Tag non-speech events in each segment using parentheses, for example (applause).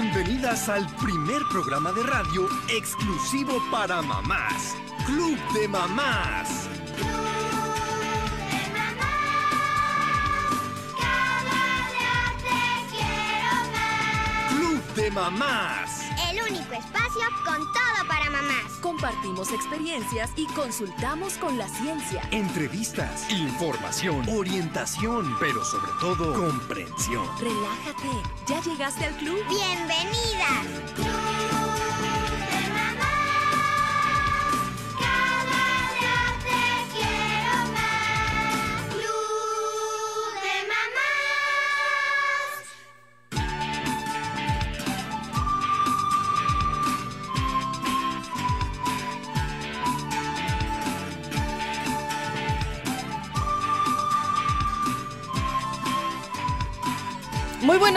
Bienvenidas al primer programa de radio exclusivo para mamás, Club de Mamás. Club de Mamás único espacio con todo para mamás. Compartimos experiencias y consultamos con la ciencia. Entrevistas, información, orientación, pero sobre todo comprensión. Relájate, ya llegaste al club. Bienvenida.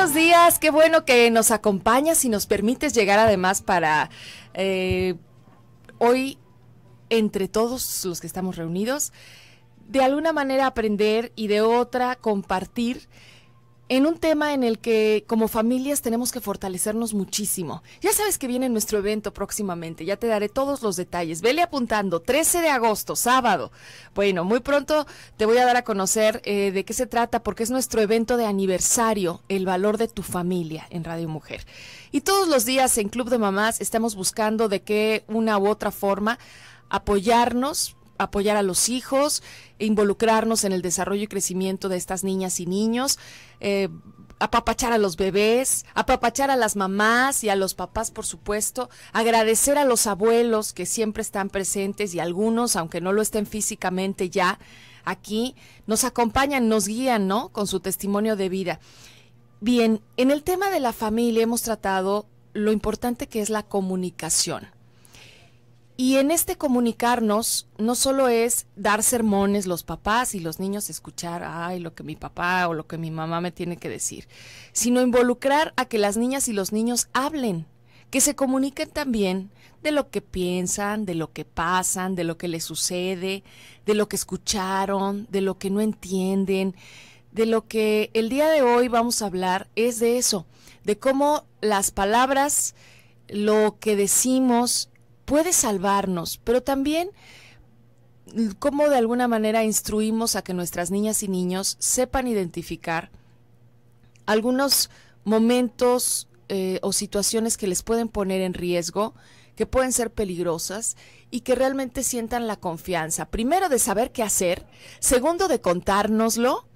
buenos días. Qué bueno que nos acompañas y nos permites llegar además para eh, hoy, entre todos los que estamos reunidos, de alguna manera aprender y de otra compartir en un tema en el que como familias tenemos que fortalecernos muchísimo. Ya sabes que viene nuestro evento próximamente, ya te daré todos los detalles. Vele apuntando, 13 de agosto, sábado. Bueno, muy pronto te voy a dar a conocer eh, de qué se trata, porque es nuestro evento de aniversario, el valor de tu familia en Radio Mujer. Y todos los días en Club de Mamás estamos buscando de qué una u otra forma apoyarnos apoyar a los hijos, e involucrarnos en el desarrollo y crecimiento de estas niñas y niños, eh, apapachar a los bebés, apapachar a las mamás y a los papás, por supuesto, agradecer a los abuelos que siempre están presentes y algunos, aunque no lo estén físicamente ya aquí, nos acompañan, nos guían, ¿no? Con su testimonio de vida. Bien, en el tema de la familia hemos tratado lo importante que es la comunicación. Y en este comunicarnos no solo es dar sermones los papás y los niños escuchar, ay, lo que mi papá o lo que mi mamá me tiene que decir, sino involucrar a que las niñas y los niños hablen, que se comuniquen también de lo que piensan, de lo que pasan, de lo que les sucede, de lo que escucharon, de lo que no entienden, de lo que el día de hoy vamos a hablar es de eso, de cómo las palabras, lo que decimos puede salvarnos, pero también cómo de alguna manera instruimos a que nuestras niñas y niños sepan identificar algunos momentos eh, o situaciones que les pueden poner en riesgo, que pueden ser peligrosas y que realmente sientan la confianza, primero de saber qué hacer, segundo de contárnoslo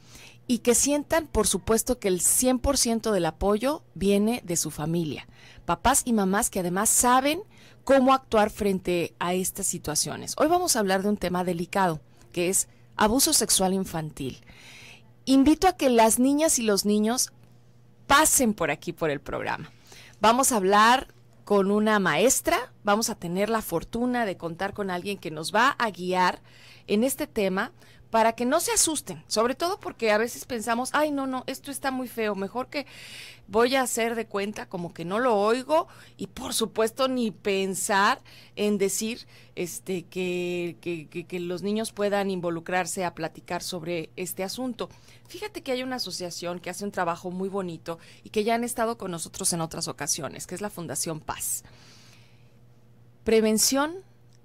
y que sientan, por supuesto, que el 100% del apoyo viene de su familia, papás y mamás que además saben cómo actuar frente a estas situaciones. Hoy vamos a hablar de un tema delicado, que es abuso sexual infantil. Invito a que las niñas y los niños pasen por aquí, por el programa. Vamos a hablar con una maestra, vamos a tener la fortuna de contar con alguien que nos va a guiar en este tema para que no se asusten, sobre todo porque a veces pensamos, ay, no, no, esto está muy feo, mejor que voy a hacer de cuenta como que no lo oigo y por supuesto ni pensar en decir este, que, que, que los niños puedan involucrarse a platicar sobre este asunto. Fíjate que hay una asociación que hace un trabajo muy bonito y que ya han estado con nosotros en otras ocasiones, que es la Fundación Paz. Prevención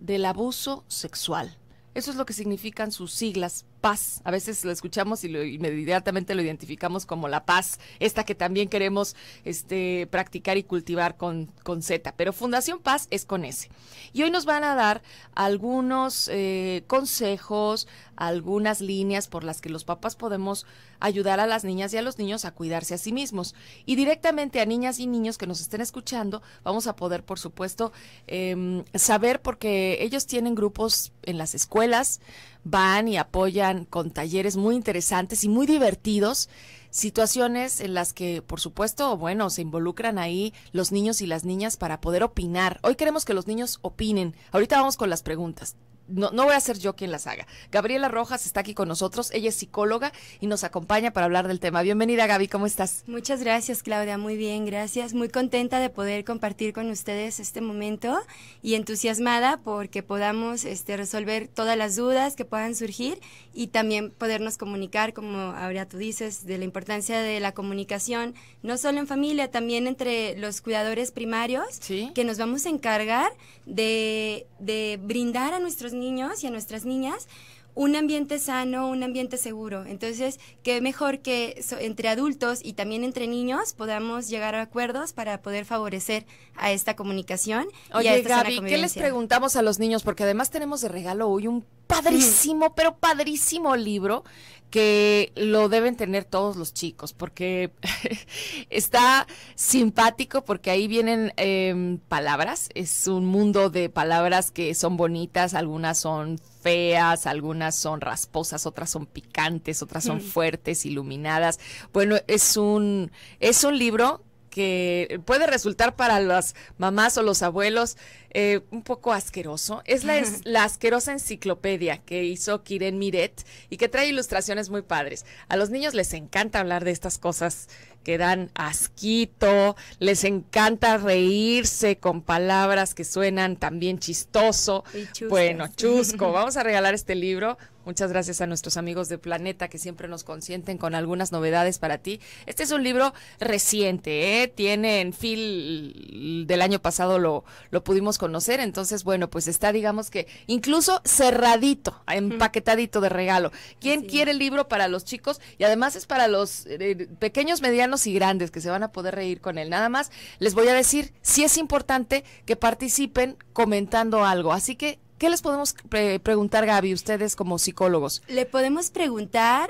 del abuso sexual eso es lo que significan sus siglas paz. A veces lo escuchamos y, inmediatamente lo identificamos como la paz, esta que también queremos este, practicar y cultivar con, con Z. Pero Fundación Paz es con S. Y hoy nos van a dar algunos eh, consejos, algunas líneas por las que los papás podemos ayudar a las niñas y a los niños a cuidarse a sí mismos. Y directamente a niñas y niños que nos estén escuchando, vamos a poder, por supuesto, em, saber porque ellos tienen grupos en las escuelas, van y apoyan con talleres muy interesantes y muy divertidos situaciones en las que, por supuesto, bueno, se involucran ahí los niños y las niñas para poder opinar. Hoy queremos que los niños opinen. Ahorita vamos con las preguntas no, voy a ser yo quien las haga. Gabriela Rojas está aquí con nosotros, ella es psicóloga y nos acompaña para hablar del tema. Bienvenida Gaby, ¿cómo estás? Muchas gracias Claudia, muy bien, gracias. Muy contenta de poder compartir con ustedes este momento y entusiasmada porque podamos este, resolver todas las dudas que puedan surgir y también podernos comunicar, como ahora tú dices, de la importancia de la comunicación, no solo en familia, también entre los cuidadores primarios, que nos vamos a encargar de, de brindar a nuestros niños niños y a nuestras niñas un ambiente sano, un ambiente seguro. Entonces, qué mejor que entre adultos y también entre niños podamos llegar a acuerdos para poder favorecer a esta comunicación. Oye, Gaby, ¿qué les preguntamos a los niños? Porque además tenemos de regalo hoy un padrísimo, pero padrísimo libro que lo deben tener todos los chicos, porque (laughs) está simpático, porque ahí vienen em, palabras, es un mundo de palabras que son bonitas, algunas son feas, algunas son rasposas, otras son picantes, otras son mm. fuertes, iluminadas. Bueno, es un, es un libro que puede resultar para las mamás o los abuelos eh, un poco asqueroso. Es (laughs) la, asquerosa enciclopedia que hizo Kiren Miret y que trae ilustraciones muy padres. A los niños les encanta hablar de estas cosas que dan asquito, les encanta reírse con palabras que suenan también chistoso. bueno, chusco. (laughs) Vamos a regalar este libro. Muchas gracias a nuestros amigos de Planeta que siempre nos consienten con algunas novedades para ti. Este es un libro reciente, ¿eh? tiene en fin del año pasado lo, lo pudimos conocer, entonces bueno, pues está digamos que incluso cerradito, empaquetadito de regalo. ¿Quién quiere el libro para los chicos? Y además es para los eh, pequeños, medianos y grandes que se van a poder reír con él. Nada más les voy a decir, si es importante que participen comentando algo, así que ¿Qué les podemos preguntar, Gaby, ustedes como psicólogos? Le podemos preguntar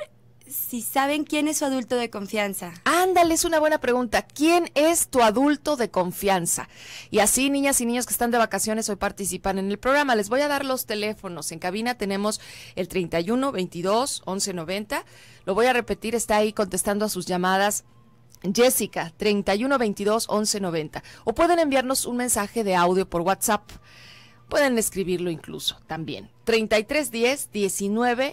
si saben quién es su adulto de confianza. Ándale, es una buena pregunta. ¿Quién es tu adulto de confianza? Y así, niñas y niños que están de vacaciones hoy participan en el programa. Les voy a dar los teléfonos. En cabina tenemos el 31 22 11 90. Lo voy a repetir, está ahí contestando a sus llamadas. Jessica, 31 22 11 90. O pueden enviarnos un mensaje de audio por WhatsApp Pueden escribirlo incluso también. 3310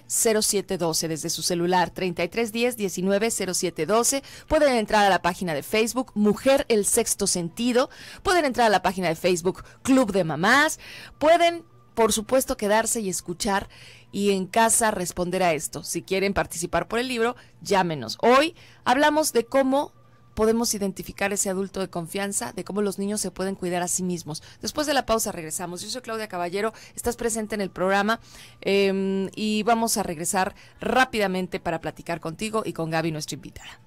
190712 desde su celular. 3310 190712. Pueden entrar a la página de Facebook Mujer el Sexto Sentido. Pueden entrar a la página de Facebook Club de Mamás. Pueden, por supuesto, quedarse y escuchar y en casa responder a esto. Si quieren participar por el libro, llámenos. Hoy hablamos de cómo podemos identificar ese adulto de confianza, de cómo los niños se pueden cuidar a sí mismos. Después de la pausa regresamos. Yo soy Claudia Caballero, estás presente en el programa em, y vamos a regresar rápidamente para platicar contigo y con Gaby, nuestra invitada.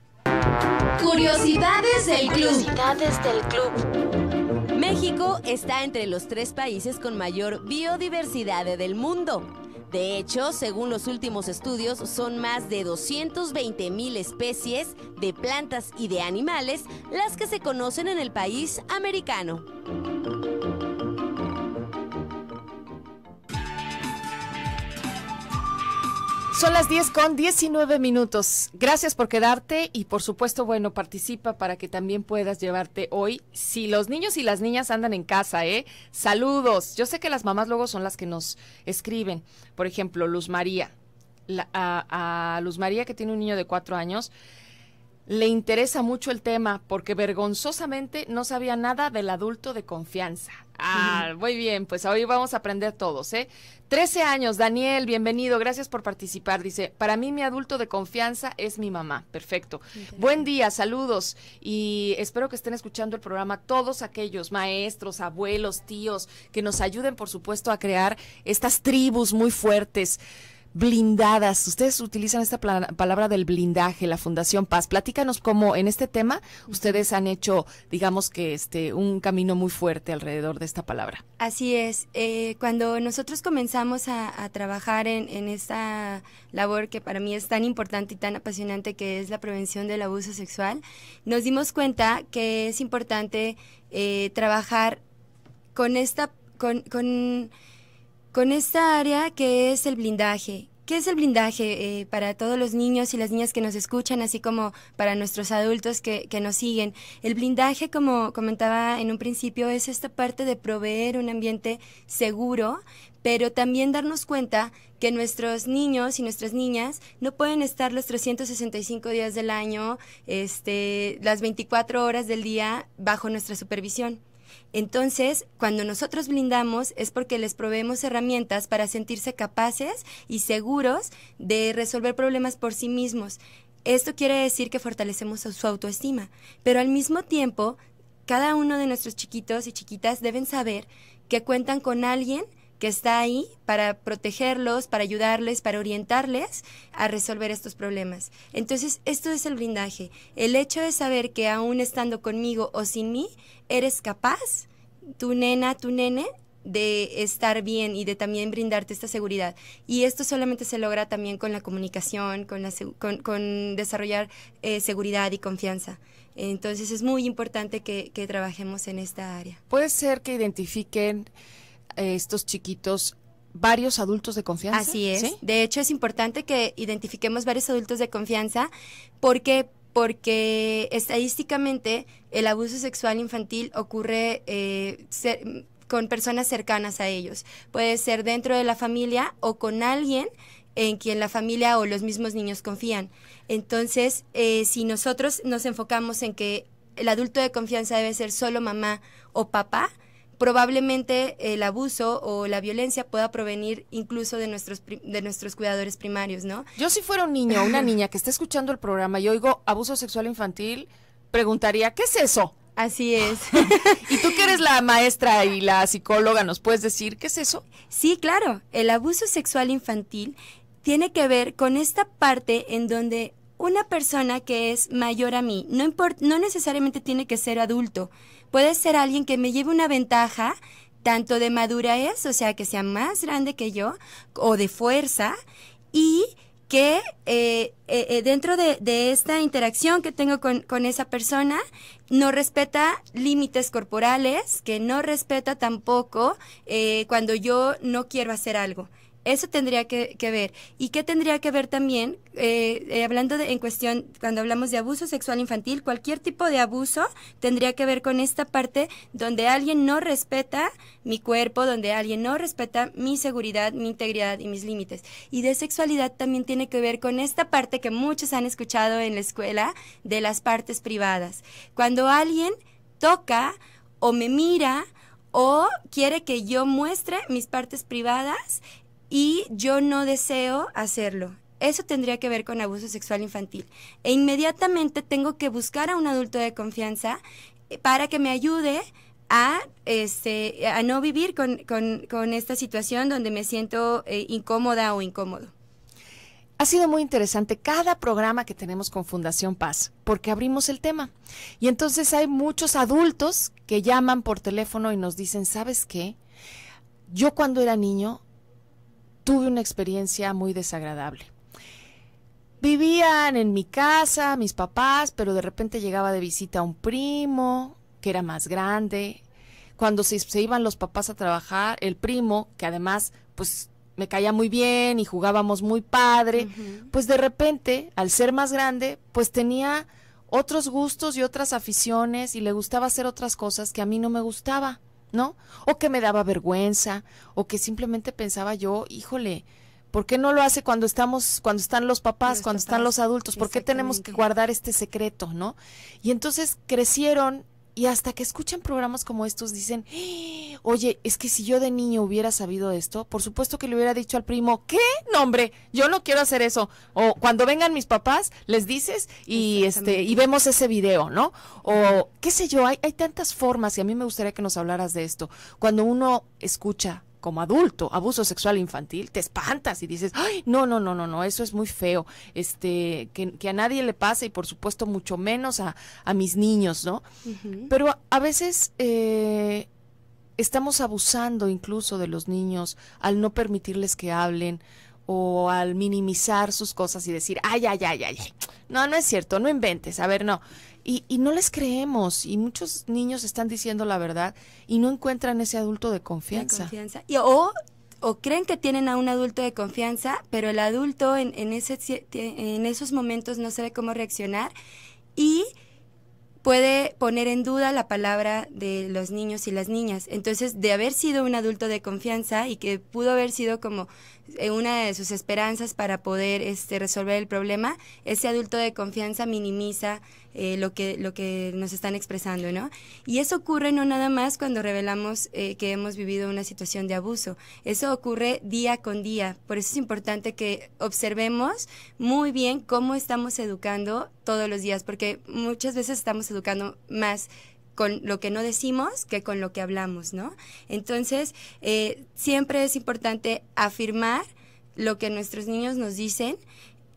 Curiosidades Curiosidades del club. México está entre los tres países con mayor biodiversidad del mundo. De hecho, según los últimos estudios, son más de 220 mil especies de plantas y de animales las que se conocen en el país americano. Son las 10 con 19 minutos. Gracias por quedarte y por supuesto, bueno, participa para que también puedas llevarte hoy. Si los niños y las niñas andan en casa, ¿eh? Saludos. Yo sé que las mamás luego son las que nos escriben. Por ejemplo, Luz María. a, a Luz María que tiene un niño de cuatro años le interesa mucho el tema porque vergonzosamente no sabía nada del adulto de confianza. Ah, muy bien, pues hoy vamos a aprender todos, ¿eh? Trece años, Daniel, bienvenido, gracias por participar. Dice, para mí mi adulto de confianza es mi mamá. Perfecto. Buen día, saludos y espero que estén escuchando el programa todos aquellos maestros, abuelos, tíos, que nos ayuden, por supuesto, a crear estas tribus muy fuertes blindadas. Ustedes utilizan esta palabra del blindaje, la Fundación Paz. Platícanos cómo en este tema ustedes han hecho, digamos que este, un camino muy fuerte alrededor de esta palabra. Así es. Eh, cuando nosotros comenzamos a, trabajar en, esta labor que para mí es tan importante y tan apasionante que es la prevención del abuso sexual, nos dimos cuenta que es importante eh, trabajar con esta, con con esta área que es el blindaje. ¿Qué es el blindaje eh, para todos los niños y las niñas que nos escuchan, así como para nuestros adultos que, que, nos siguen? El blindaje, como comentaba en un principio, es esta parte de proveer un ambiente seguro, pero también darnos cuenta que nuestros niños y nuestras niñas no pueden estar los 365 días del año, este, las 24 horas del día bajo nuestra supervisión. Entonces, cuando nosotros blindamos es porque les proveemos herramientas para sentirse capaces y seguros de resolver problemas por sí mismos. Esto quiere decir que fortalecemos su autoestima, pero al mismo tiempo, cada uno de nuestros chiquitos y chiquitas deben saber que cuentan con alguien que está ahí para protegerlos, para ayudarles, para orientarles a resolver estos problemas. Entonces, esto es el blindaje. El hecho de saber que aún estando conmigo o sin mí, eres capaz, tu nena, tu nene, de estar bien y de también brindarte esta seguridad. Y esto solamente se logra también con la comunicación, con, desarrollar eh, seguridad y confianza. Entonces es muy importante que trabajemos en esta área. Puede ser que identifiquen eh, estos chiquitos varios adultos de confianza. Así es. De hecho, es importante que identifiquemos varios adultos de confianza porque porque estadísticamente el abuso sexual infantil ocurre eh, con personas cercanas a ellos. Puede ser dentro de la familia o con alguien en quien la familia o los mismos niños confían. Entonces, eh, si nosotros nos enfocamos en que el adulto de confianza debe ser solo mamá o papá, probablemente el abuso o la violencia pueda provenir incluso de nuestros, de nuestros cuidadores primarios, ¿no? Yo si fuera un niño o una niña que esté escuchando el programa y oigo abuso sexual infantil, preguntaría, ¿qué es eso? Así es. (laughs) y tú que eres la maestra y la psicóloga, ¿nos puedes decir qué es eso? Sí, claro. El abuso sexual infantil tiene que ver con esta parte en donde una persona que es mayor a mí, no, no necesariamente tiene que ser adulto, puede ser alguien que me lleve una ventaja tanto de madurez, o sea, que sea más grande que yo, o de fuerza, y que eh, eh, eh dentro de, esta interacción que tengo con, con, esa persona, no respeta límites corporales, que no respeta tampoco eh, cuando yo no quiero hacer algo. Eso tendría que, ver. ¿Y qué tendría que ver también, eh, eh, hablando de, en cuestión, cuando hablamos de abuso sexual infantil, cualquier tipo de abuso tendría que ver con esta parte donde alguien no respeta mi cuerpo, donde alguien no respeta mi seguridad, mi integridad y mis límites. Y de sexualidad también tiene que ver con esta parte que muchos han escuchado en la escuela de las partes privadas. Cuando alguien toca o me mira, o quiere que yo muestre mis partes privadas y yo no deseo hacerlo. Eso tendría que ver con abuso sexual infantil. E inmediatamente tengo que buscar a un adulto de confianza eh, para que me ayude a, este, a no vivir con, esta situación donde me siento eh, incómoda o incómodo. Ha sido muy interesante cada programa que tenemos con Fundación Paz, porque abrimos el tema. Y entonces hay muchos adultos que llaman por teléfono y nos dicen, ¿sabes qué? Yo cuando era niño tuve una experiencia muy desagradable. Vivían en mi casa mis papás, pero de repente llegaba de visita un primo que era más grande. Cuando se, iban los papás a trabajar, el primo, que además pues me caía muy bien y jugábamos muy padre, pues de repente, al ser más grande, pues tenía otros gustos y otras aficiones y le gustaba hacer otras cosas que a mí no me gustaba. ¿no? O que me daba vergüenza, o que simplemente pensaba yo, híjole, ¿por qué no lo hace cuando estamos, cuando están los papás, cuando están los adultos? ¿Por qué tenemos que guardar este secreto, no? Y entonces crecieron y hasta que escuchan programas como estos dicen, oye, es que si yo de niño hubiera sabido esto, por supuesto que le hubiera dicho al primo, ¿qué? No, hombre, yo no quiero hacer eso. O cuando vengan mis papás, les dices y este y vemos ese video, ¿no? O qué sé yo, hay, hay tantas formas y a mí me gustaría que nos hablaras de esto. Cuando uno escucha como adulto, abuso sexual infantil, te espantas y dices, Ay, no, no, no, no, no, eso es muy feo, este, que, a nadie le pase y por supuesto mucho menos a, mis niños, ¿no? Pero a, veces eh, estamos abusando incluso de los niños al no permitirles que hablen o al minimizar sus cosas y decir, ay, ay, ay, ay, no, no es cierto, no inventes, a ver, no. Y, y, no les creemos y muchos niños están diciendo la verdad y no encuentran ese adulto de confianza. Y, o, o, creen que tienen a un adulto de confianza, pero el adulto en, en, ese, en esos momentos no sabe cómo reaccionar y puede poner en duda la palabra de los niños y las niñas. Entonces, de haber sido un adulto de confianza y que pudo haber sido como eh, una de sus esperanzas para poder este, resolver el problema, ese adulto de confianza minimiza eh, lo, que, lo que nos están expresando, ¿no? Y eso ocurre no nada más cuando revelamos eh, que hemos vivido una situación de abuso, eso ocurre día con día, por eso es importante que observemos muy bien cómo estamos educando todos los días, porque muchas veces estamos educando más con lo que no decimos que con lo que hablamos, ¿no? Entonces, eh, siempre es importante afirmar lo que nuestros niños nos dicen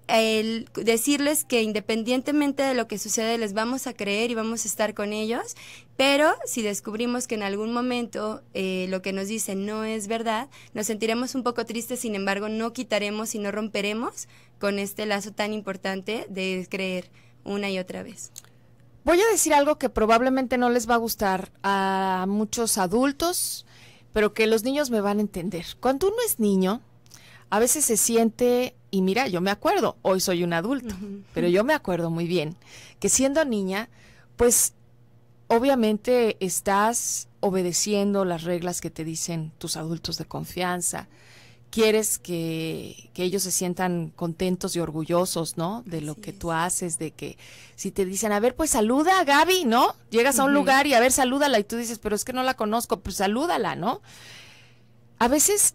el decirles que independientemente de lo que sucede les vamos a creer y vamos a estar con ellos, pero si descubrimos que en algún momento eh, lo que nos dicen no es verdad, nos sentiremos un poco tristes, sin embargo no quitaremos y no romperemos con este lazo tan importante de creer una y otra vez. Voy a decir algo que probablemente no les va a gustar a muchos adultos, pero que los niños me van a entender. Cuando uno es niño, a veces se siente, y mira, yo me acuerdo, hoy soy un adulto, pero yo me acuerdo muy bien que siendo niña, pues obviamente estás obedeciendo las reglas que te dicen tus adultos de confianza, quieres que, ellos se sientan contentos y orgullosos, ¿no? De lo que tú haces, de que si te dicen, a ver, pues saluda a Gaby, ¿no? Llegas a un lugar y a ver, salúdala y tú dices, pero es que no la conozco, pues salúdala, ¿no? A veces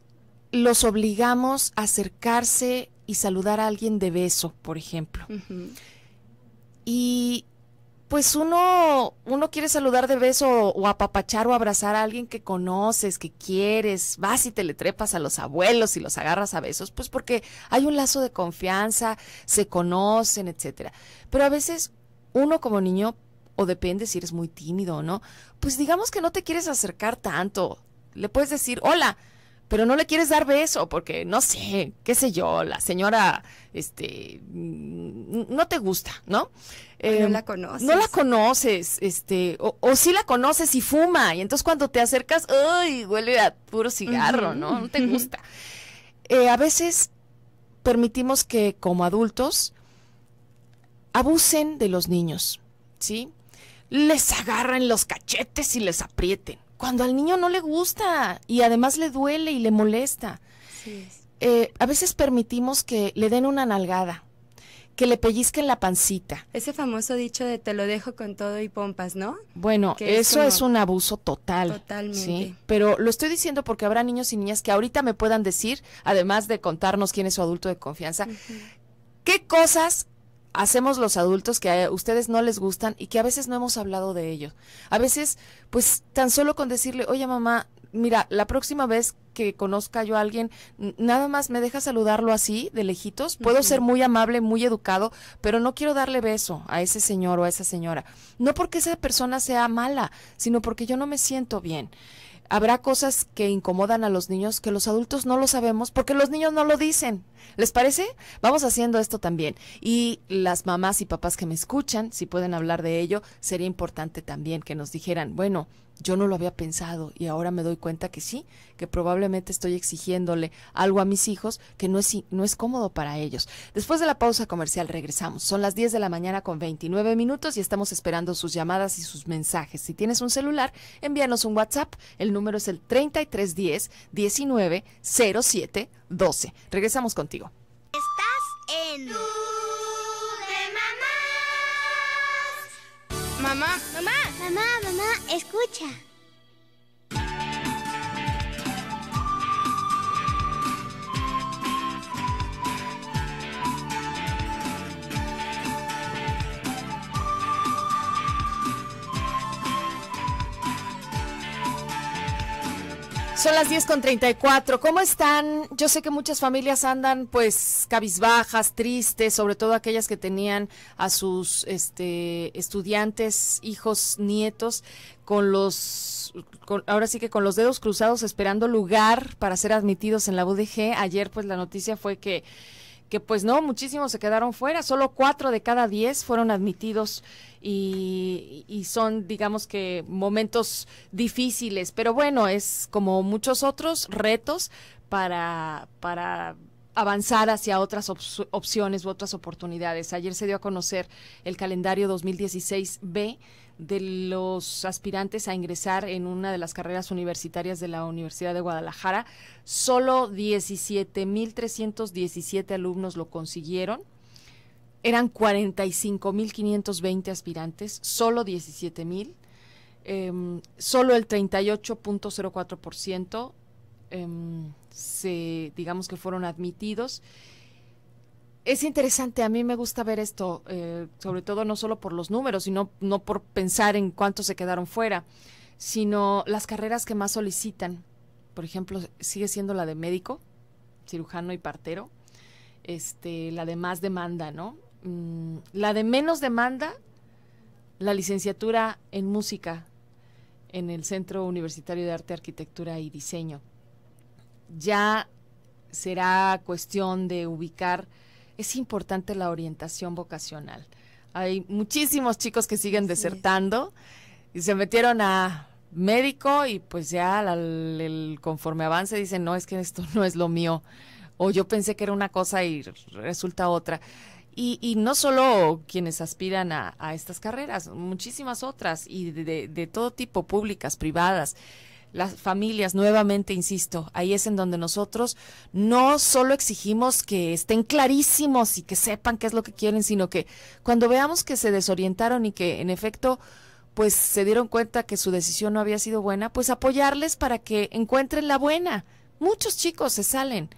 los obligamos a acercarse y saludar a alguien de beso, por ejemplo. Y pues uno, uno quiere saludar de beso o apapachar o abrazar a alguien que conoces, que quieres, vas y te le trepas a los abuelos y los agarras a besos, pues porque hay un lazo de confianza, se conocen, etcétera. Pero a veces uno como niño, o depende si eres muy tímido o no, pues digamos que no te quieres acercar tanto. Le puedes decir, hola, pero no le quieres dar beso porque no sé, qué sé yo, la señora, este, mm, no te gusta, ¿no? no em, la conoces. No la conoces, este, o, sí la conoces y fuma, y entonces cuando te acercas, ¡ay! huele a puro cigarro, ¿no? No te gusta. Eh, a veces permitimos que como adultos abusen de los niños, ¿sí? Les agarran los cachetes y les aprieten cuando al niño no le gusta y además le duele y le molesta. Eh, a veces permitimos que le den una nalgada, que le pellizquen la pancita. Ese famoso dicho de te lo dejo con todo y pompas, ¿no? Bueno, eso es, un abuso total. Totalmente. ¿sí? Pero lo estoy diciendo porque habrá niños y niñas que ahorita me puedan decir, además de contarnos quién es su adulto de confianza, qué cosas hacemos los adultos que a ustedes no les gustan y que a veces no hemos hablado de ellos. A veces, pues tan solo con decirle, oye mamá, mira, la próxima vez que conozca yo a alguien, nada más me deja saludarlo así, de lejitos. Puedo ser muy amable, muy educado, pero no quiero darle beso a ese señor o a esa señora. No porque esa persona sea mala, sino porque yo no me siento bien habrá cosas que incomodan a los niños que los adultos no lo sabemos porque los niños no lo dicen. ¿Les parece? Vamos haciendo esto también. Y las mamás y papás que me escuchan, si pueden hablar de ello, sería importante también que nos dijeran, bueno, yo no lo había pensado y ahora me doy cuenta que sí, que probablemente estoy exigiéndole algo a mis hijos que no es, no es cómodo para ellos. Después de la pausa comercial regresamos. Son las 10 de la mañana con 29 minutos y estamos esperando sus llamadas y sus mensajes. Si tienes un celular, envíanos un WhatsApp. El número es el 3310 19 Regresamos contigo. Estás en... de Mamá. Mamá. Mamá escucha. Son las 10 con 34. ¿Cómo están? Yo sé que muchas familias andan pues cabizbajas, tristes, sobre todo aquellas que tenían a sus este, estudiantes, hijos, nietos, con los, ahora sí que con los dedos cruzados esperando lugar para ser admitidos en la UDG. Ayer pues la noticia fue que que pues no, muchísimos se quedaron fuera, solo cuatro de cada diez fueron admitidos y, son, digamos que, momentos difíciles, pero bueno, es como muchos otros retos para, para avanzar hacia otras opciones u otras oportunidades. Ayer se dio a conocer el calendario 2016B de los aspirantes a ingresar en una de las carreras universitarias de la Universidad de Guadalajara, solo 17.317 alumnos lo consiguieron. Eran 45.520 aspirantes, solo 17.000. Eh, em, solo el 38.04% em, se, digamos que fueron admitidos es interesante, a mí me gusta ver esto, eh, sobre todo no solo por los números, sino no por pensar en cuántos se quedaron fuera, sino las carreras que más solicitan. Por ejemplo, sigue siendo la de médico, cirujano y partero, este, la de más demanda, ¿no? Mm, la de menos demanda, la licenciatura en música en el Centro Universitario de Arte, Arquitectura y Diseño. Ya será cuestión de ubicar es importante la orientación vocacional. Hay muchísimos chicos que siguen desertando y se metieron a médico y pues ya conforme avance dicen, no, es que esto no es lo mío. O yo pensé que era una cosa y resulta otra. Y, no solo quienes aspiran a, estas carreras, muchísimas otras y de todo tipo, públicas, privadas las familias, nuevamente, insisto, ahí es en donde nosotros no solo exigimos que estén clarísimos y que sepan qué es lo que quieren, sino que cuando veamos que se desorientaron y que en efecto pues se dieron cuenta que su decisión no había sido buena, pues apoyarles para que encuentren la buena. Muchos chicos se salen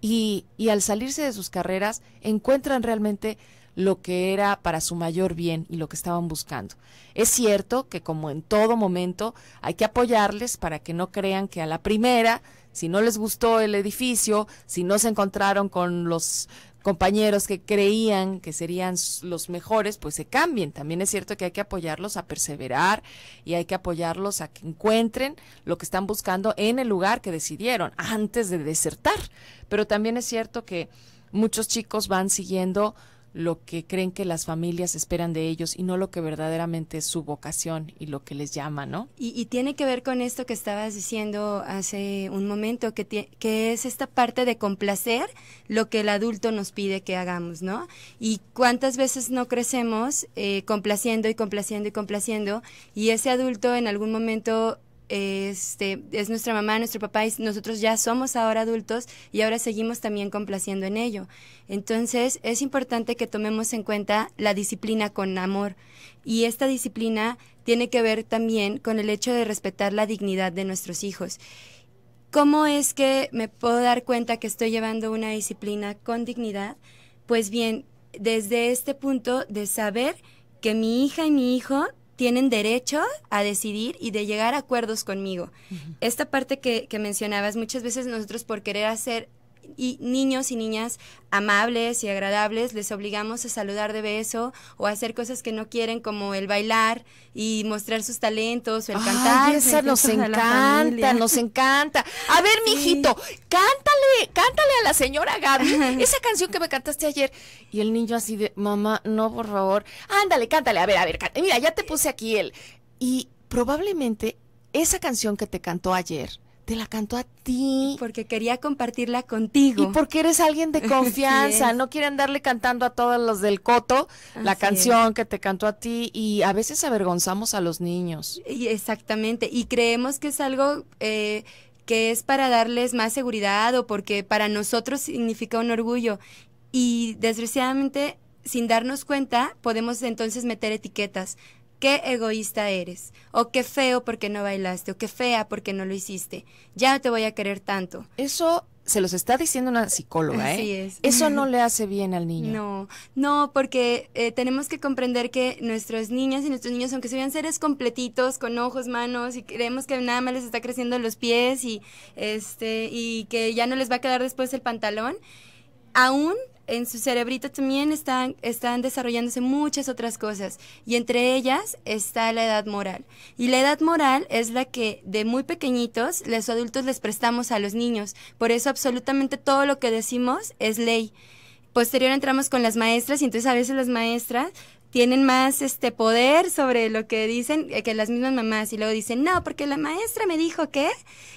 y, y al salirse de sus carreras encuentran realmente lo que era para su mayor bien y lo que estaban buscando. Es cierto que como en todo momento hay que apoyarles para que no crean que a la primera, si no les gustó el edificio, si no se encontraron con los compañeros que creían que serían los mejores, pues se cambien. También es cierto que hay que apoyarlos a perseverar y hay que apoyarlos a que encuentren lo que están buscando en el lugar que decidieron antes de desertar. Pero también es cierto que muchos chicos van siguiendo lo que creen que las familias esperan de ellos y no lo que verdaderamente es su vocación y lo que les llama, ¿no? Y, tiene que ver con esto que estabas diciendo hace un momento, que, que es esta parte de complacer lo que el adulto nos pide que hagamos, ¿no? Y cuántas veces no crecemos eh, complaciendo y complaciendo y complaciendo y ese adulto en algún momento este, es nuestra mamá, nuestro papá, y nosotros ya somos ahora adultos y ahora seguimos también complaciendo en ello. Entonces, es importante que tomemos en cuenta la disciplina con amor. Y esta disciplina tiene que ver también con el hecho de respetar la dignidad de nuestros hijos. ¿Cómo es que me puedo dar cuenta que estoy llevando una disciplina con dignidad? Pues bien, desde este punto de saber que mi hija y mi hijo tienen derecho a decidir y de llegar a acuerdos conmigo. Esta parte que, que mencionabas, muchas veces nosotros por querer hacer y niños y niñas amables y agradables, les obligamos a saludar de beso o a hacer cosas que no quieren como el bailar y mostrar sus talentos o el cantar. Esa nos encanta, nos encanta. A ver, mijito, cántale, cántale a la señora Gaby (laughs) esa canción que me cantaste ayer. Y el niño así de, mamá, no, por favor, ándale, cántale, a ver, a ver, mira, ya te puse aquí él. Y probablemente esa canción que te cantó ayer te la canto a ti. Porque quería compartirla contigo. Y porque eres alguien de (laughs) confianza, no quieren darle cantando a todos los del coto la canción que te cantó a ti y a veces avergonzamos a los niños. Y exactamente, y creemos que es algo eh, que es para darles más seguridad o porque para nosotros significa un orgullo. Y desgraciadamente, sin darnos cuenta, podemos entonces meter etiquetas qué egoísta eres, o qué feo porque no bailaste, o qué fea porque no lo hiciste, ya te voy a querer tanto. Eso se los está diciendo una psicóloga, ¿eh? Así Es. Eso no (laughs) le hace bien al niño. No, no, porque eh, tenemos que comprender que nuestras niñas y nuestros niños, aunque vean seres completitos, con ojos, manos, y creemos que nada más les está creciendo los pies y, este, y que ya no les va a quedar después el pantalón, aún en su cerebrito también están, están desarrollándose muchas otras cosas y entre ellas está la edad moral. Y la edad moral es la que de muy pequeñitos los adultos les prestamos a los niños. Por eso absolutamente todo lo que decimos es ley. Posterior entramos con las maestras y entonces a veces las maestras tienen más este poder sobre lo que dicen eh, que las mismas mamás y luego dicen no porque la maestra me dijo que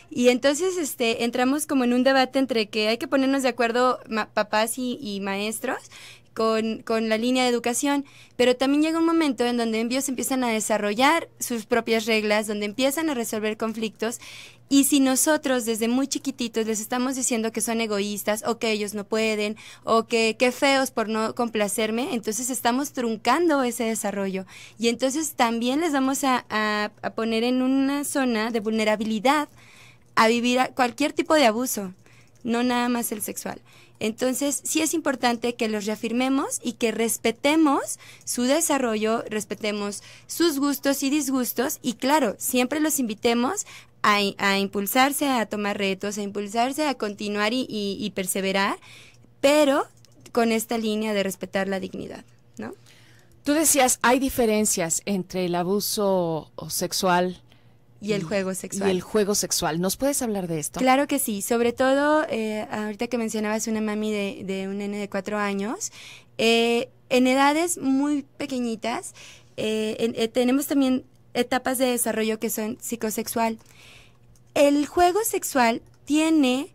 y entonces este entramos como en un debate entre que hay que ponernos de acuerdo papás y, maestros con, con, la línea de educación, pero también llega un momento en donde ellos empiezan a desarrollar sus propias reglas, donde empiezan a resolver conflictos y si nosotros desde muy chiquititos les estamos diciendo que son egoístas o que ellos no pueden o que qué feos por no complacerme, entonces estamos truncando ese desarrollo. Y entonces también les vamos a, poner en una zona de vulnerabilidad a vivir a cualquier tipo de abuso, no nada más el sexual. Entonces, sí es importante que los reafirmemos y que respetemos su desarrollo, respetemos sus gustos y disgustos y claro, siempre los invitemos a, impulsarse, a tomar retos, a impulsarse, a continuar y, y perseverar, pero con esta línea de respetar la dignidad, ¿no? Tú decías, hay diferencias entre el abuso sexual y el juego sexual. Y el juego sexual. ¿Nos puedes hablar de esto? Claro que sí. Sobre todo, eh, ahorita que mencionabas una mami de, un nene de cuatro años, eh, en edades muy pequeñitas, eh, tenemos también etapas de desarrollo que son psicosexual. El juego sexual tiene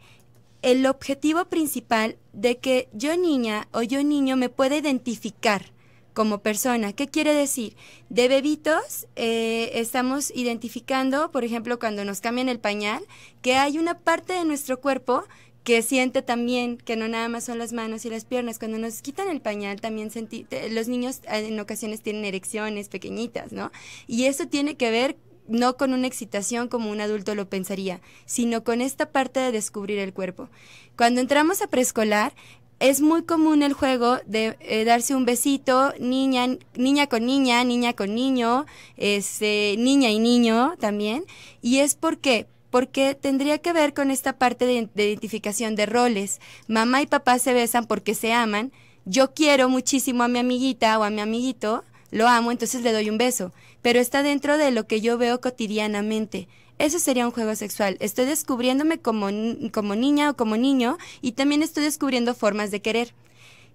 el objetivo principal de que yo niña o yo niño me pueda identificar como persona. ¿Qué quiere decir? De bebitos eh, estamos identificando, por ejemplo, cuando nos cambian el pañal, que hay una parte de nuestro cuerpo que siente también, que no nada más son las manos y las piernas. Cuando nos quitan el pañal también sentí, los niños eh, en ocasiones tienen erecciones pequeñitas, ¿no? Y eso tiene que ver no con una excitación como un adulto lo pensaría, sino con esta parte de descubrir el cuerpo. Cuando entramos a preescolar, es muy común el juego de eh, darse un besito, niña, niña con niña, niña con niño, este, niña y niño también. ¿Y es por qué? Porque tendría que ver con esta parte de identificación de roles. Mamá y papá se besan porque se aman. Yo quiero muchísimo a mi amiguita o a mi amiguito, lo amo, entonces le doy un beso. Pero está dentro de lo que yo veo cotidianamente. Eso sería un juego sexual. Estoy descubriéndome como, niña o como niño y también estoy descubriendo formas de querer.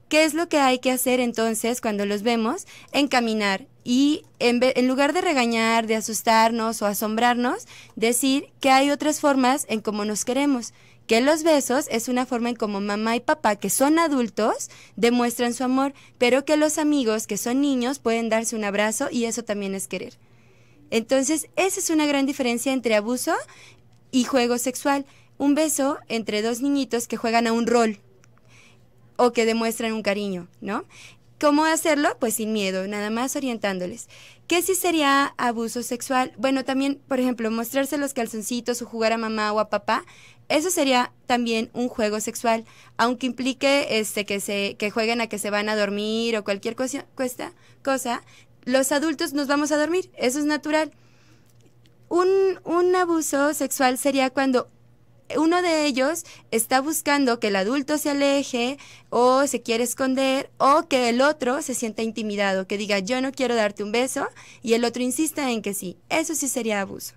¿Qué es lo que hay que hacer entonces cuando los vemos? Encaminar y en, en, lugar de regañar, de asustarnos o asombrarnos, decir que hay otras formas en cómo nos queremos. Que los besos es una forma en cómo mamá y papá, que son adultos, demuestran su amor, pero que los amigos, que son niños, pueden darse un abrazo y eso también es querer. Entonces, esa es una gran diferencia entre abuso y juego sexual. Un beso entre dos niñitos que juegan a un rol o que demuestran un cariño, ¿no? ¿Cómo hacerlo? Pues sin miedo, nada más orientándoles. ¿Qué sí sería abuso sexual? Bueno, también, por ejemplo, mostrarse los calzoncitos o jugar a mamá o a papá, eso sería también un juego sexual, aunque implique este que se que jueguen a que se van a dormir o cualquier cosa, cosa, los adultos nos vamos a dormir, eso es natural. Un, abuso sexual sería cuando uno de ellos está buscando que el adulto se aleje o se quiere esconder o que el otro se sienta intimidado, que diga yo no quiero darte un beso y el otro insista en que sí. Eso sí sería abuso.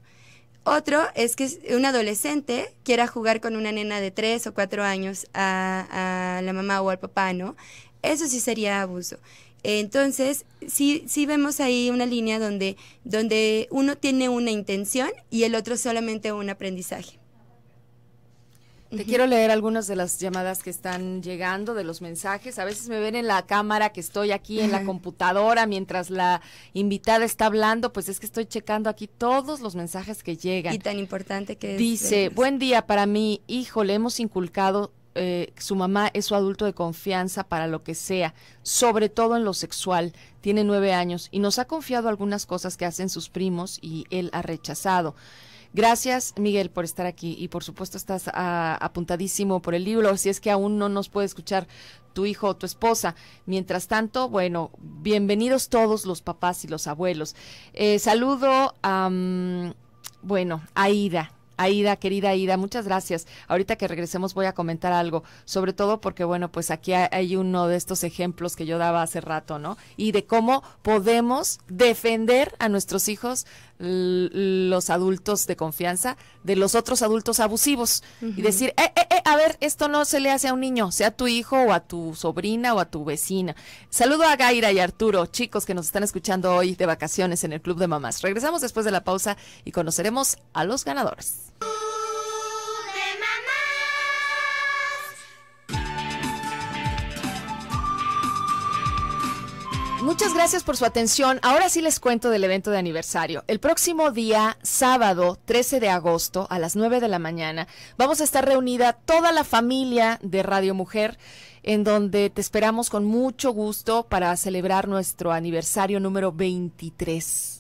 Otro es que un adolescente quiera jugar con una nena de tres o cuatro años a, a la mamá o al papá, ¿no? Eso sí sería abuso. Entonces, sí, vemos ahí una línea donde, donde uno tiene una intención y el otro solamente un aprendizaje. Te quiero leer algunas de las llamadas que están llegando, de los mensajes. A veces me ven en la cámara que estoy aquí en la computadora mientras la invitada está hablando, pues es que estoy checando aquí todos los mensajes que llegan. Y tan importante que Dice, buen día para mí, hijo, le hemos inculcado eh, su mamá es su adulto de confianza para lo que sea, sobre todo en lo sexual. Tiene nueve años y nos ha confiado algunas cosas que hacen sus primos y él ha rechazado. Gracias, Miguel, por estar aquí y por supuesto estás ah, apuntadísimo por el libro, si es que aún no nos puede escuchar tu hijo o tu esposa. Mientras tanto, bueno, bienvenidos todos los papás y los abuelos. Eh, saludo a, bueno, bueno, Ida. Aida, querida Aida, muchas gracias. Ahorita que regresemos voy a comentar algo, sobre todo porque, bueno, pues aquí hay uno de estos ejemplos que yo daba hace rato, ¿no? Y de cómo podemos defender a nuestros hijos los adultos de confianza de los otros adultos abusivos y decir, eh, eh, eh, a ver, esto no se le hace a un niño, sea a tu hijo o a tu sobrina o a tu vecina. Saludo a Gaira y Arturo, chicos que nos están escuchando hoy de vacaciones en el Club de Mamás. Regresamos después de la pausa y conoceremos a los ganadores. Muchas gracias por su atención. Ahora sí les cuento del evento de aniversario. El próximo día, sábado 13 de agosto, a las 9 de la mañana, vamos a estar reunida toda la familia de Radio Mujer en donde te esperamos con mucho gusto para celebrar nuestro aniversario número 23.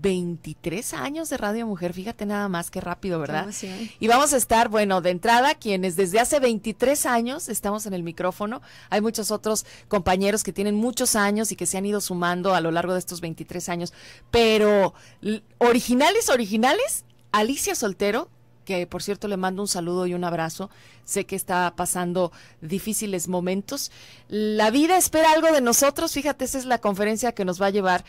23 años de Radio Mujer, fíjate nada más que rápido, ¿verdad? Ah, y vamos a estar, bueno, de entrada, quienes desde hace 23 años estamos en el micrófono, hay muchos otros compañeros que tienen muchos años y que se han ido sumando a lo largo de estos 23 años, pero originales, originales, Alicia Soltero, que por cierto le mando un saludo y un abrazo. Sé que está pasando difíciles momentos. La vida espera algo de nosotros. Fíjate, esa es la conferencia que nos va a llevar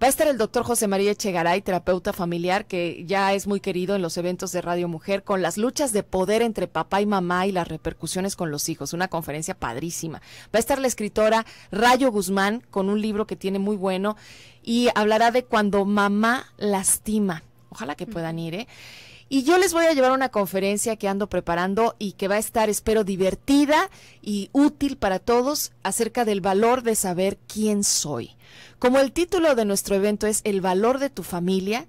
Va a estar el doctor José María Echegaray, terapeuta familiar, que ya es muy querido en los eventos de Radio Mujer, con las luchas de poder entre papá y mamá y las repercusiones con los hijos. Una conferencia padrísima. Va a estar la escritora Rayo Guzmán con un libro que tiene muy bueno y hablará de cuando mamá lastima. Ojalá que puedan ir, ¿eh? Y yo les voy a llevar una conferencia que ando preparando y que va a estar, espero, divertida y útil para todos acerca del valor de saber quién soy. Como el título de nuestro evento es El valor de tu familia,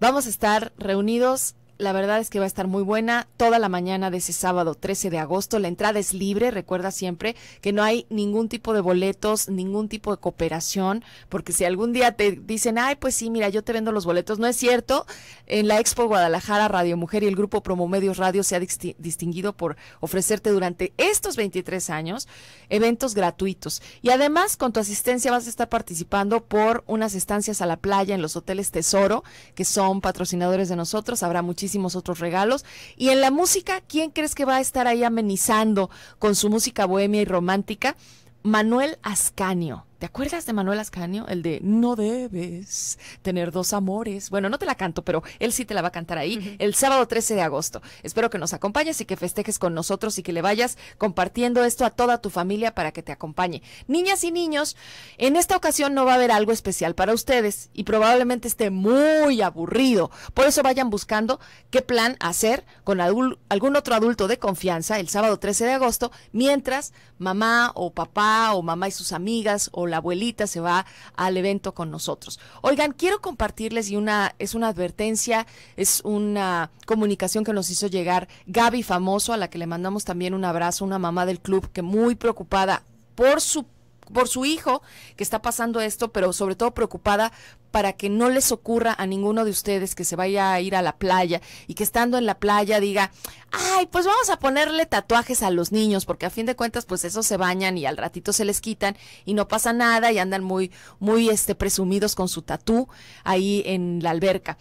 vamos a estar reunidos la verdad es que va a estar muy buena toda la mañana de ese sábado 13 de agosto. La entrada es libre. Recuerda siempre que no hay ningún tipo de boletos, ningún tipo de cooperación, porque si algún día te dicen, ay, pues sí, mira, yo te vendo los boletos, no es cierto. En la Expo Guadalajara, Radio Mujer y el grupo Promomedios Radio se ha distinguido por ofrecerte durante estos 23 años eventos gratuitos. Y además, con tu asistencia vas a estar participando por unas estancias a la playa en los hoteles Tesoro, que son patrocinadores de nosotros. Habrá muchísimas otros regalos. Y en la música, ¿quién crees que va a estar ahí amenizando con su música bohemia y romántica? Manuel Ascanio. ¿Te acuerdas de Manuel Ascanio? El de No debes tener dos amores. Bueno, no te la canto, pero él sí te la va a cantar ahí el sábado 13 de agosto. Espero que nos acompañes y que festejes con nosotros y que le vayas compartiendo esto a toda tu familia para que te acompañe. Niñas y niños, en esta ocasión no va a haber algo especial para ustedes y probablemente esté muy aburrido. Por eso vayan buscando qué plan hacer con algún otro adulto de confianza el sábado 13 de agosto, mientras mamá o papá o mamá y sus amigas o la abuelita se va al evento con nosotros. Oigan, quiero compartirles y una es una advertencia, es una comunicación que nos hizo llegar Gaby Famoso, a la que le mandamos también un abrazo, una mamá del club que muy preocupada por su por su hijo que está pasando esto, pero sobre todo preocupada para que no les ocurra a ninguno de ustedes que se vaya a ir a la playa y que estando en la playa diga, ay, pues vamos a ponerle tatuajes a los niños, porque a fin de cuentas, pues esos se bañan y al ratito se les quitan y no pasa nada y andan muy, muy este, presumidos con su tatú ahí en la alberca.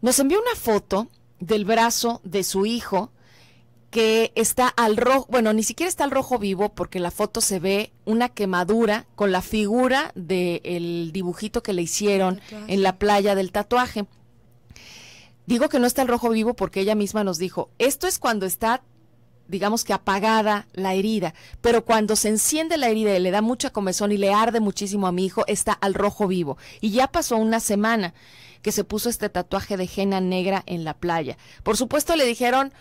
Nos envió una foto del brazo de su hijo que está al rojo, bueno, ni siquiera está al rojo vivo porque la foto se ve una quemadura con la figura del el dibujito que le hicieron en la playa del tatuaje. Digo que no está al rojo vivo porque ella misma nos dijo, esto es cuando está, digamos que apagada la herida, pero cuando se enciende la herida y le da mucha comezón y le arde muchísimo a mi hijo, está al rojo vivo. Y ya pasó una semana que se puso este tatuaje de henna negra en la playa. Por supuesto le dijeron,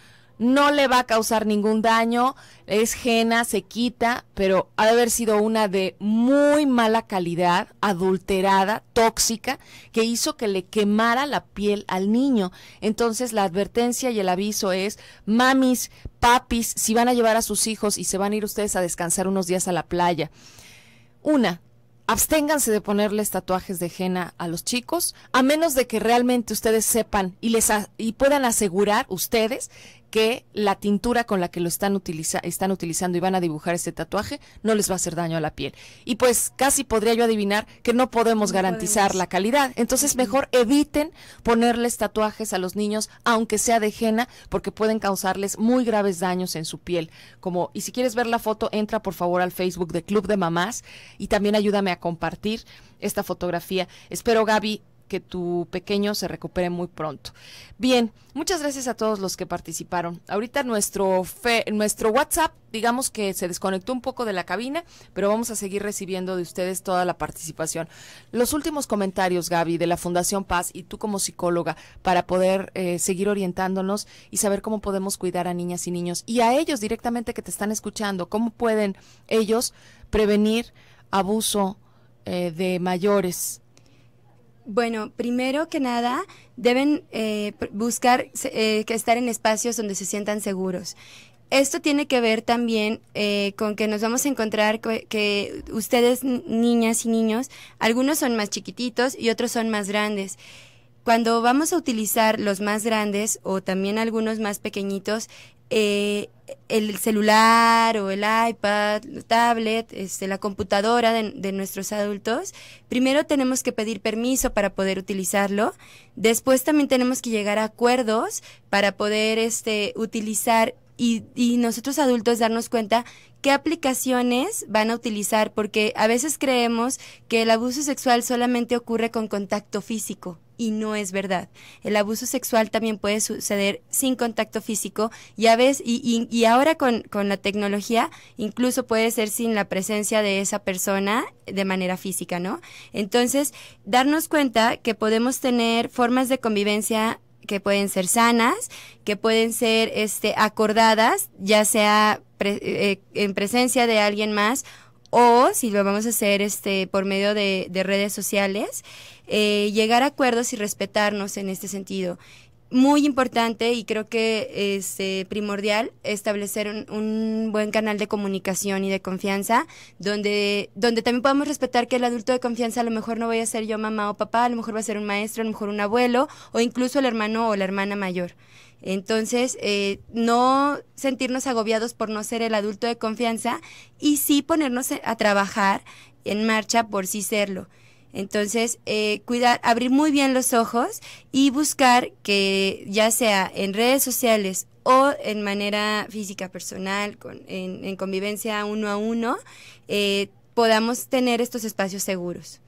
no le va a causar ningún daño, es jena, se quita, pero ha de haber sido una de muy mala calidad, adulterada, tóxica, que hizo que le quemara la piel al niño. Entonces la advertencia y el aviso es, mamis, papis, si van a llevar a sus hijos y se van a ir ustedes a descansar unos días a la playa. Una, absténganse de ponerles tatuajes de jena a los chicos, a menos de que realmente ustedes sepan y les y puedan asegurar ustedes que la tintura con la que lo están, están utilizando y van a dibujar este tatuaje no les va a hacer daño a la piel. Y pues casi podría yo adivinar que no podemos garantizar la calidad. Entonces mejor eviten ponerles tatuajes a los niños, aunque sea de henna, porque pueden causarles muy graves daños en su piel. Como, y si quieres ver la foto, entra por favor al Facebook de Club de Mamás y también ayúdame a compartir esta fotografía. Espero, Gaby, que tu pequeño se recupere muy pronto. Bien, muchas gracias a todos los que participaron. Ahorita nuestro, fe, nuestro WhatsApp, digamos que se desconectó un poco de la cabina, pero vamos a seguir recibiendo de ustedes toda la participación. Los últimos comentarios, Gaby, de la Fundación Paz y tú como psicóloga, para poder eh, seguir orientándonos y saber cómo podemos cuidar a niñas y niños y a ellos directamente que te están escuchando, cómo pueden ellos prevenir abuso eh, de mayores bueno, primero que nada, deben eh, buscar eh, que estar en espacios donde se sientan seguros. Esto tiene que ver también eh, con que nos vamos a encontrar que, que ustedes, niñas y niños, algunos son más chiquititos y otros son más grandes. Cuando vamos a utilizar los más grandes o también algunos más pequeñitos, eh, el celular o el iPad, el tablet, este, la computadora de, de, nuestros adultos, primero tenemos que pedir permiso para poder utilizarlo. Después también tenemos que llegar a acuerdos para poder este, utilizar y, y nosotros adultos darnos cuenta qué aplicaciones van a utilizar, porque a veces creemos que el abuso sexual solamente ocurre con contacto físico. Y no es verdad. El abuso sexual también puede suceder sin contacto físico y a veces, y, y, ahora con, con la tecnología, incluso puede ser sin la presencia de esa persona de manera física, ¿no? Entonces, darnos cuenta que podemos tener formas de convivencia que pueden ser sanas, que pueden ser este, acordadas, ya sea eh, en presencia de alguien más o si lo vamos a hacer este, por medio de, redes sociales, eh, llegar a acuerdos y respetarnos en este sentido muy importante y creo que es eh, primordial establecer un, buen canal de comunicación y de confianza, donde, donde también podamos respetar que el adulto de confianza a lo mejor no voy a ser yo mamá o papá, a lo mejor va a ser un maestro, a lo mejor un abuelo o incluso el hermano o la hermana mayor. Entonces, eh, no sentirnos agobiados por no ser el adulto de confianza y sí ponernos a trabajar en marcha por sí serlo. Entonces, eh, cuidar, abrir muy bien los ojos y buscar que ya sea en redes sociales o en manera física personal, en, convivencia uno a uno, eh, podamos tener estos espacios seguros.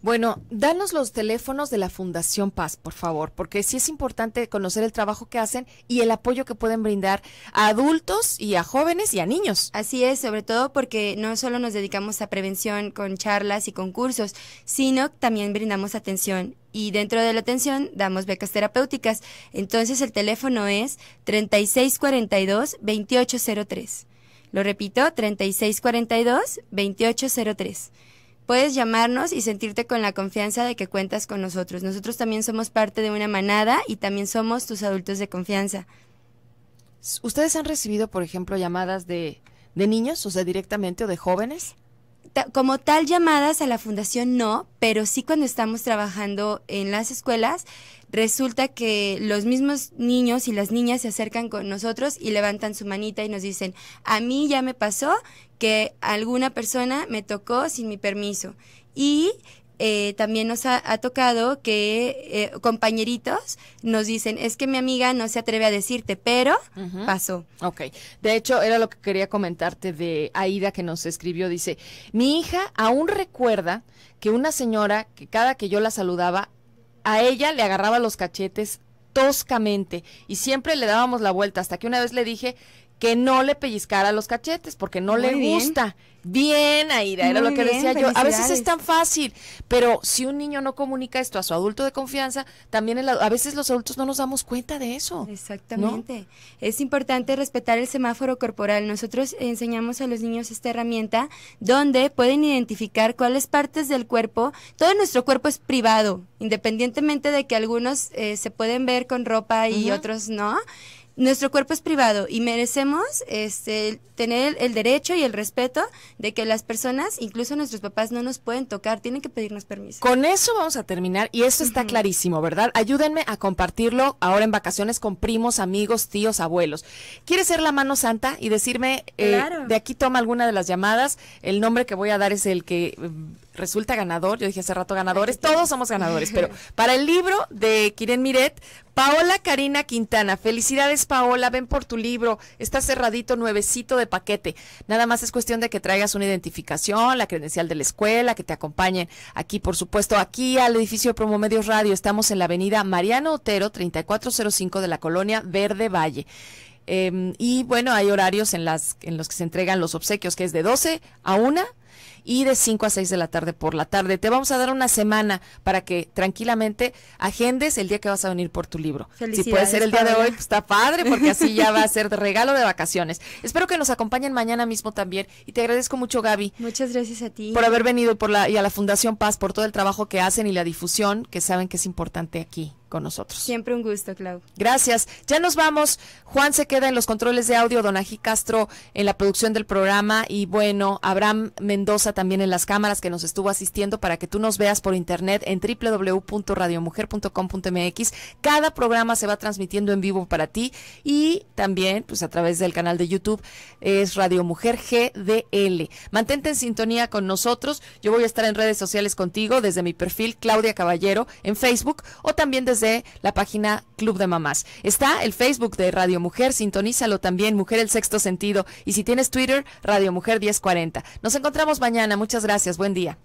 Bueno, danos los teléfonos de la Fundación Paz, por favor, porque sí es importante conocer el trabajo que hacen y el apoyo que pueden brindar a adultos y a jóvenes y a niños. Así es, sobre todo porque no solo nos dedicamos a prevención con charlas y concursos, sino también brindamos atención y dentro de la atención damos becas terapéuticas. Entonces el teléfono es 3642-2803. Lo repito, 3642-2803 puedes llamarnos y sentirte con la confianza de que cuentas con nosotros. Nosotros también somos parte de una manada y también somos tus adultos de confianza. ¿Ustedes han recibido, por ejemplo, llamadas de, de niños, o sea, directamente o de jóvenes? como tal llamadas a la fundación no, pero sí cuando estamos trabajando en las escuelas, resulta que los mismos niños y las niñas se acercan con nosotros y levantan su manita y nos dicen, a mí ya me pasó que alguna persona me tocó sin mi permiso. Y eh, también nos ha, tocado que eh, compañeritos nos dicen, es que mi amiga no se atreve a decirte, pero pasó. Ok, de hecho era lo que quería comentarte de Aida que nos escribió, dice, mi hija aún recuerda que una señora que cada que yo la saludaba, a ella le agarraba los cachetes toscamente y siempre le dábamos la vuelta hasta que una vez le dije que no le pellizcara los cachetes porque no le gusta. Bien, Aida, era lo que decía yo. A veces es tan fácil, pero si un niño no comunica esto a su adulto de confianza, también a veces los adultos no nos damos cuenta de eso. Exactamente. Es importante respetar el semáforo corporal. Nosotros enseñamos a los niños esta herramienta donde pueden identificar cuáles partes del cuerpo, todo nuestro cuerpo es privado, independientemente de que algunos eh, se pueden ver con ropa y otros no nuestro cuerpo es privado y merecemos este, tener el derecho y el respeto de que las personas, incluso nuestros papás, no nos pueden tocar, tienen que pedirnos permiso. Con eso vamos a terminar y eso está clarísimo, ¿verdad? Ayúdenme a compartirlo ahora en vacaciones con primos, amigos, tíos, abuelos. ¿Quieres ser la mano santa y decirme, eh, de aquí toma alguna de las llamadas? El nombre que voy a dar es el que mm, resulta ganador, yo dije hace rato ganadores, todos somos ganadores, pero (laughs) para el libro de Kiren Miret, Paola Karina Quintana, felicidades Paola, ven por tu libro, está cerradito, nuevecito de paquete, nada más es cuestión de que traigas una identificación, la credencial de la escuela, que te acompañen aquí, por supuesto, aquí al edificio Promomedios Radio, estamos en la avenida Mariano Otero, 3405 de la colonia Verde Valle. Em, y bueno, hay horarios en, las, en los que se entregan los obsequios, que es de 12 a 1 y de 5 a 6 de la tarde por la tarde. Te vamos a dar una semana para que tranquilamente agendes el día que vas a venir por tu libro. Si puede ser el día de hoy, pues, está padre porque así ya va a (laughs) ser de regalo de vacaciones. Espero que nos acompañen mañana mismo también y te agradezco mucho Gaby. Muchas gracias a ti. Por haber venido por la, y a la Fundación Paz por todo el trabajo que hacen y la difusión que saben que es importante aquí con nosotros. Siempre un gusto, Clau. Gracias. Ya nos vamos. Juan se queda en los controles de audio, Donají Castro en la producción del programa y bueno, Abraham Mendoza también en las cámaras que nos estuvo asistiendo para que tú nos veas por internet en www.radiomujer.com.mx. Cada programa se va transmitiendo en vivo para ti y también pues a través del canal de YouTube es Radio Mujer GDL. Mantente en sintonía con nosotros. Yo voy a estar en redes sociales contigo desde mi perfil Claudia Caballero en Facebook o también desde de la página Club de Mamás. Está el Facebook de Radio Mujer, sintonízalo también, Mujer el Sexto Sentido. Y si tienes Twitter, Radio Mujer 1040. Nos encontramos mañana, muchas gracias, buen día.